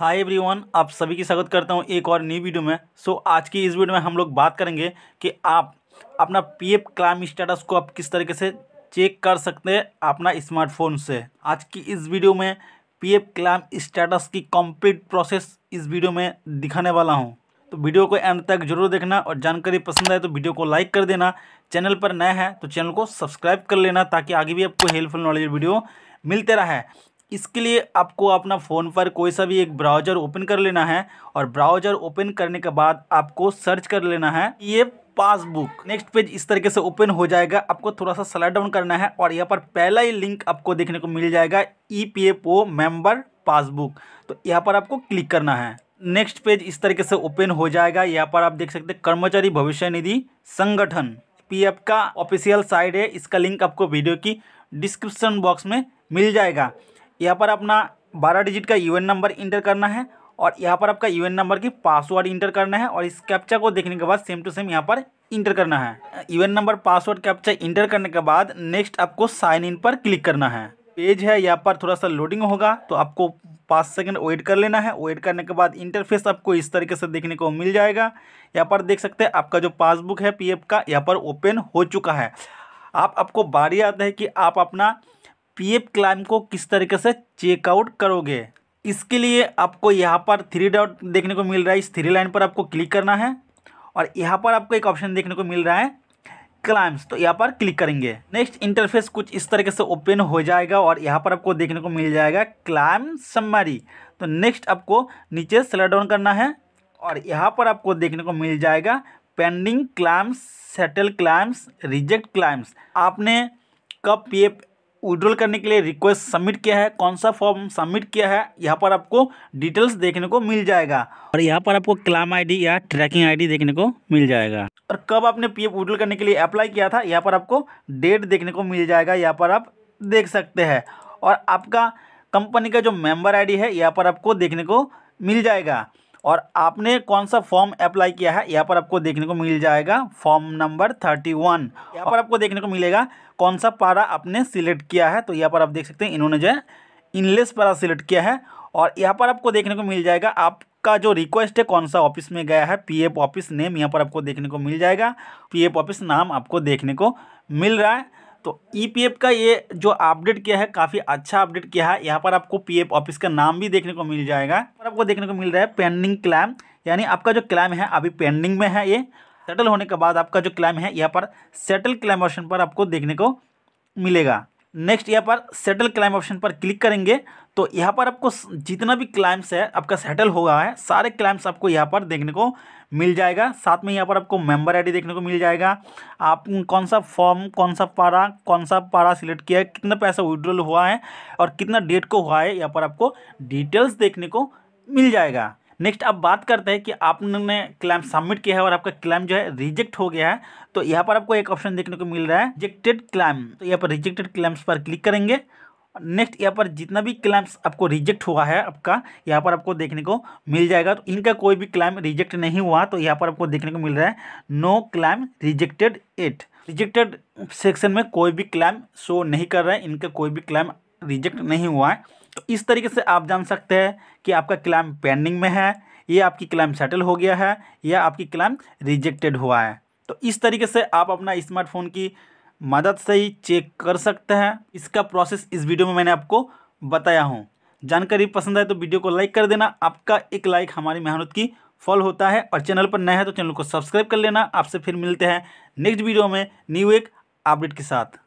hi everyone आप सभी की स्वागत करता हूँ एक और नई वीडियो में सो आज की इस वीडियो में हम लोग बात करेंगे कि आप अपना पीएफ क्लाइम स्टेटस को आप किस तरीके से चेक कर सकते हैं अपना स्मार्टफोन से आज की इस वीडियो में पीएफ क्लाइम स्टेटस की कंप्लीट प्रोसेस इस वीडियो में दिखाने वाला हूँ तो वीडियो को एंड तक जरूर देखना और जानकारी पसंद आए तो वीडियो को लाइक कर देना चैनल पर नया है तो चैनल को सब्सक्राइब कर लेना ताकि आगे भी आपको हेल्पफुल नॉलेज वीडियो मिलते रहे इसके लिए आपको अपना फ़ोन पर कोई सा भी एक ब्राउज़र ओपन कर लेना है और ब्राउज़र ओपन करने के बाद आपको सर्च कर लेना है ये पासबुक नेक्स्ट पेज इस तरीके से ओपन हो जाएगा आपको थोड़ा सा सलाइड डाउन करना है और यहाँ पर पहला ही लिंक आपको देखने को मिल जाएगा E P F O member passbook तो यहाँ पर आपको क्लिक करना है नेक्स्ट पेज इस तरीके से ओपन हो जाएगा यहाँ पर आप देख सकते हैं कर्मचारी भविष्य निधि संगठन पीएफ का ऑफिशियल साइट है इसका लिंक आपको वीडियो की डिस्क्रिप्शन बॉक्स में मिल जाएगा यहाँ पर अपना बारह डिजिट का यू नंबर इंटर करना है और यहाँ पर आपका यू नंबर की पासवर्ड इंटर करना है और इस कैप्चा को देखने के बाद सेम टू सेम यहाँ पर इंटर करना है U number password captcha enter करने के बाद नेक्स्ट आपको साइन इन पर क्लिक करना है पेज है यहाँ पर थोड़ा सा लोडिंग होगा तो आपको पाँच सेकंड वेट कर लेना है वेट करने के बाद इंटरफेस आपको इस तरीके से देखने को मिल जाएगा यहाँ पर देख सकते हैं आपका जो पासबुक है पीएफ का यहाँ पर ओपन हो चुका है आप आपको बारी आता है कि आप अपना पीएफ क्लाइम को किस तरीके से चेकआउट करोगे इसके लिए आपको यहाँ पर थ्री डॉट देखने को मिल रहा है इस थ्री लाइन पर आपको क्लिक करना है और यहाँ पर आपको एक ऑप्शन देखने को मिल रहा है क्लाइम्स तो यहाँ पर क्लिक करेंगे नेक्स्ट इंटरफेस कुछ इस तरीके से ओपन हो जाएगा और यहाँ पर आपको देखने को मिल जाएगा क्लाइम सम्मारी तो नेक्स्ट आपको नीचे स्लर डाउन करना है और यहाँ पर आपको देखने को मिल जाएगा pending claims settle claims reject claims आपने कब पी एफ विड्रॉल करने के लिए रिक्वेस्ट सबमिट किया है कौन सा फॉर्म सबमिट किया है यहाँ पर आपको डिटेल्स देखने को मिल जाएगा और यहाँ पर आपको क्लाम आईडी या ट्रैकिंग आईडी देखने को मिल जाएगा और कब आपने पी एफ करने के लिए अप्लाई किया था यहाँ पर आपको डेट देखने को मिल जाएगा यहाँ पर आप देख सकते हैं और आपका कंपनी का जो मेंबर आईडी है यहाँ पर आपको देखने को मिल जाएगा और आपने कौन सा फॉर्म अप्लाई किया है यहाँ पर आपको देखने को मिल जाएगा फॉर्म नंबर थर्टी वन यहाँ पर आपको देखने को मिलेगा कौन सा पारा आपने सिलेक्ट किया है तो यहाँ पर आप देख सकते हैं इन्होंने जो है इनलेस पारा सिलेक्ट किया है और यहाँ पर आपको देखने को मिल जाएगा आपका जो रिक्वेस्ट है कौन सा ऑफिस में गया है पीएफ ऑफिस नेम यहाँ पर आपको देखने को मिल जाएगा पीएफ ऑफिस नाम आपको देखने को मिल रहा है तो ईपीएफ e का ये जो अपडेट किया है काफ़ी अच्छा अपडेट किया है यहाँ पर आपको पीएफ ऑफिस का नाम भी देखने को मिल जाएगा और आपको देखने को मिल रहा है पेंडिंग क्लैम यानी आपका जो क्लैम है अभी पेंडिंग में है ये सेटल होने के बाद आपका जो क्लैम है यहाँ पर सेटल क्लैम ऑप्शन पर आपको देखने को मिलेगा नेक्स्ट यहाँ पर सेटल क्लाइम ऑप्शन पर क्लिक करेंगे तो यहाँ पर आपको जितना भी क्लाइम्स है आपका सेटल हुआ है सारे क्लाइम्स आपको यहाँ पर देखने को मिल जाएगा साथ में यहाँ पर आपको मेंबर आईडी देखने को मिल जाएगा आप कौन सा फॉर्म कौन सा पारा कौन सा पारा सिलेक्ट किया है कितना पैसा विड्रॉल हुआ है और कितना डेट को हुआ है यहाँ पर आपको डिटेल्स देखने को मिल जाएगा नेक्स्ट अब बात करते हैं कि आपने क्लेम सबमिट किया है और आपका क्लेम जो है रिजेक्ट हो गया है तो यहाँ पर आपको एक ऑप्शन देखने को मिल रहा है रिजेक्टेड क्लेम तो यहाँ पर रिजेक्टेड क्लेम्स पर क्लिक करेंगे नेक्स्ट यहाँ पर जितना भी क्लेम्स आपको रिजेक्ट हुआ है आपका यहाँ पर आपको देखने को मिल जाएगा तो इनका कोई भी क्लेम रिजेक्ट नहीं हुआ तो यहाँ पर आपको देखने को मिल रहा है no claim rejected it rejected section में कोई भी क्लेम शो नहीं कर रहा है इनका कोई भी क्लेम रिजेक्ट नहीं हुआ है तो इस तरीके से आप जान सकते हैं कि आपका क्लाइम पेंडिंग में है ये आपकी क्लाइम सेटल हो गया है या आपकी क्लाइम रिजेक्टेड हुआ है तो इस तरीके से आप अपना स्मार्टफोन की मदद से ही चेक कर सकते हैं इसका प्रोसेस इस वीडियो में मैंने आपको बताया हूँ जानकारी पसंद आए तो वीडियो को लाइक कर देना आपका एक लाइक हमारी मेहनत की फल होता है और चैनल पर नया है तो चैनल को सब्सक्राइब कर लेना आपसे फिर मिलते हैं नेक्स्ट वीडियो में न्यू एक अपडेट के साथ